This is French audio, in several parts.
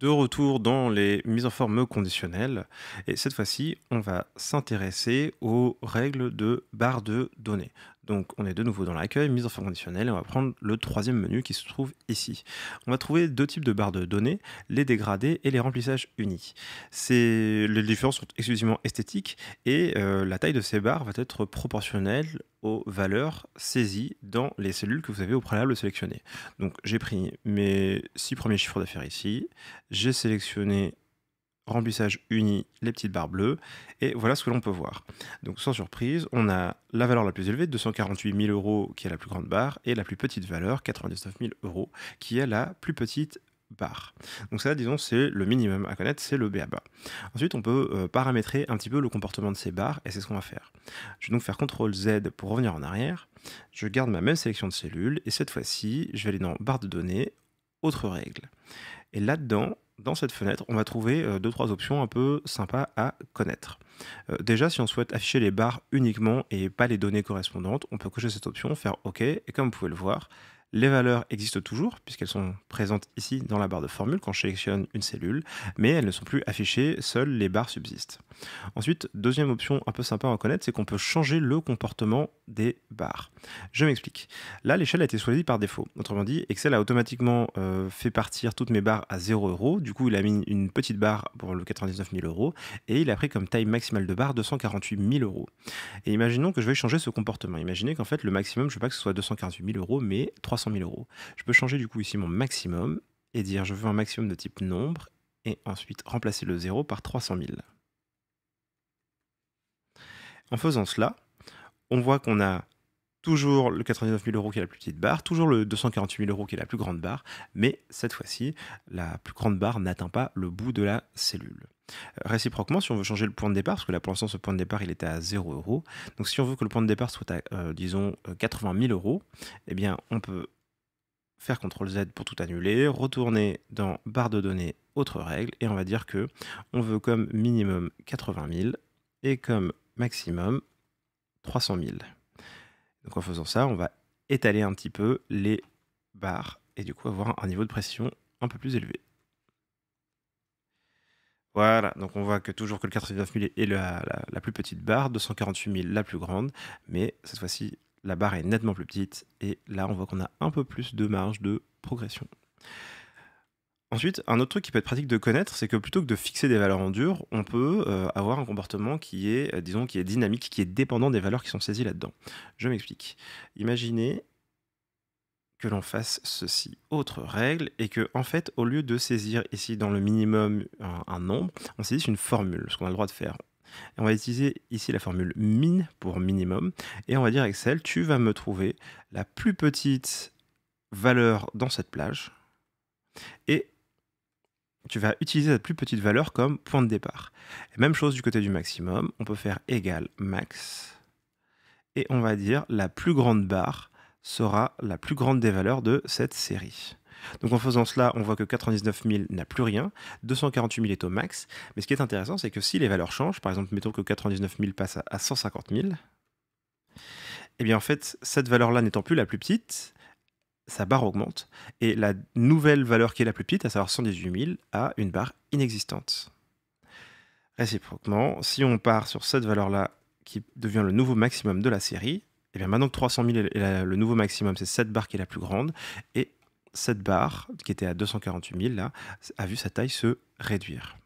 De retour dans les mises en forme conditionnelles. Et cette fois-ci, on va s'intéresser aux règles de barre de données. Donc on est de nouveau dans l'accueil, mise en forme conditionnelle, et on va prendre le troisième menu qui se trouve ici. On va trouver deux types de barres de données, les dégradés et les remplissages unis. Les différences sont exclusivement esthétiques et euh, la taille de ces barres va être proportionnelle aux valeurs saisies dans les cellules que vous avez au préalable sélectionnées. Donc j'ai pris mes six premiers chiffres d'affaires ici, j'ai sélectionné remplissage uni, les petites barres bleues, et voilà ce que l'on peut voir. Donc sans surprise, on a la valeur la plus élevée, 248 000 euros, qui est la plus grande barre, et la plus petite valeur, 99 000 euros, qui est la plus petite barre. Donc ça, disons, c'est le minimum à connaître, c'est le BABA. Ensuite, on peut euh, paramétrer un petit peu le comportement de ces barres, et c'est ce qu'on va faire. Je vais donc faire CTRL Z pour revenir en arrière. Je garde ma même sélection de cellules, et cette fois-ci, je vais aller dans barre de données, autre règle. Et là-dedans, dans cette fenêtre, on va trouver euh, deux trois options un peu sympas à connaître. Euh, déjà, si on souhaite afficher les barres uniquement et pas les données correspondantes, on peut cocher cette option, faire OK, et comme vous pouvez le voir, les valeurs existent toujours puisqu'elles sont présentes ici dans la barre de formule quand je sélectionne une cellule, mais elles ne sont plus affichées, seules les barres subsistent. Ensuite, deuxième option un peu sympa à reconnaître, c'est qu'on peut changer le comportement des barres. Je m'explique. Là, l'échelle a été choisie par défaut. Autrement dit, Excel a automatiquement euh, fait partir toutes mes barres à 0 euros. Du coup, il a mis une petite barre pour le 99 000 euros et il a pris comme taille maximale de barre 248 000 euros. Et imaginons que je vais changer ce comportement. Imaginez qu'en fait, le maximum, je ne veux pas que ce soit 248 000 euros, mais 300 je peux changer du coup ici mon maximum et dire je veux un maximum de type nombre et ensuite remplacer le 0 par 300 000. En faisant cela, on voit qu'on a toujours le 99 000 euros qui est la plus petite barre, toujours le 248 000 euros qui est la plus grande barre, mais cette fois-ci, la plus grande barre n'atteint pas le bout de la cellule. Réciproquement, si on veut changer le point de départ, parce que là pour l'instant ce point de départ il était à 0 euros, donc si on veut que le point de départ soit à euh, disons 80 euh, 000 euros, eh bien on peut faire CTRL Z pour tout annuler, retourner dans barre de données, autre règle, et on va dire que on veut comme minimum 80 000 et comme maximum 300 000. Donc en faisant ça, on va étaler un petit peu les barres et du coup avoir un niveau de pression un peu plus élevé. Voilà, donc on voit que toujours que le 89 000 est la, plus petite barre, 248 000 la plus grande, mais cette fois-ci, la barre est nettement plus petite, et là, on voit qu'on a un peu plus de marge de progression. Ensuite, un autre truc qui peut être pratique de connaître, c'est que plutôt que de fixer des valeurs en dur, on peut euh, avoir un comportement qui est, euh, disons, qui est dynamique, qui est dépendant des valeurs qui sont saisies là-dedans. Je m'explique. Imaginez que l'on fasse ceci. Autre règle et que, en fait, au lieu de saisir ici dans le minimum un, nombre, on saisit une formule, ce qu'on a le droit de faire. on va utiliser ici la formule min pour minimum, et on va dire Excel, tu vas me trouver la plus petite valeur dans cette plage, et tu vas utiliser la plus petite valeur comme point de départ. même chose du côté du maximum, on peut faire égal max, et on va dire la plus grande barre sera la plus grande des valeurs de cette série. Donc en faisant cela, on voit que 99 000 n'a plus rien, 248 000 est au max, mais ce qui est intéressant, c'est que si les valeurs changent, par exemple, mettons que 99 000 passe à 150 000, eh bien en fait, cette valeur-là n'étant plus la plus petite, sa barre augmente, et la nouvelle valeur qui est la plus petite, à savoir 118 000, a une barre inexistante. Réciproquement, si on part sur cette valeur-là qui devient le nouveau maximum de la série, eh maintenant que 300 000 est le nouveau maximum, c'est cette barre qui est la plus grande. Et cette barre, qui était à 248 000, là, a vu sa taille se réduire.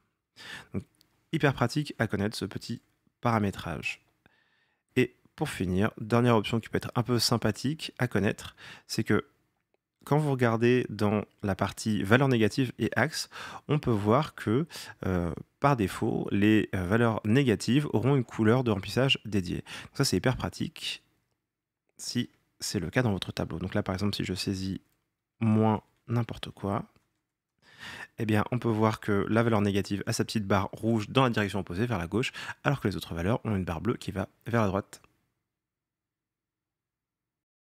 Donc, hyper pratique à connaître ce petit paramétrage. Et pour finir, dernière option qui peut être un peu sympathique à connaître, c'est que quand vous regardez dans la partie valeurs négatives et axe, on peut voir que euh, par défaut, les euh, valeurs négatives auront une couleur de remplissage dédiée. Donc ça, c'est hyper pratique si c'est le cas dans votre tableau. Donc là, par exemple, si je saisis moins n'importe quoi, eh bien, on peut voir que la valeur négative a sa petite barre rouge dans la direction opposée, vers la gauche, alors que les autres valeurs ont une barre bleue qui va vers la droite.